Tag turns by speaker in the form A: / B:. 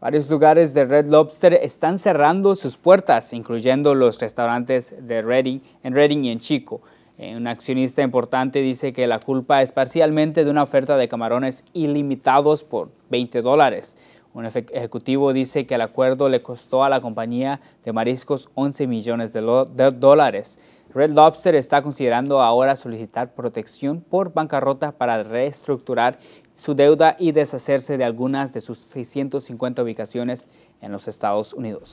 A: Varios lugares de Red Lobster están cerrando sus puertas, incluyendo los restaurantes de Reading, en Reading y en Chico. Eh, un accionista importante dice que la culpa es parcialmente de una oferta de camarones ilimitados por 20 dólares. Un ejecutivo dice que el acuerdo le costó a la compañía de mariscos 11 millones de dólares. Red Lobster está considerando ahora solicitar protección por bancarrota para reestructurar su deuda y deshacerse de algunas de sus 650 ubicaciones en los Estados Unidos.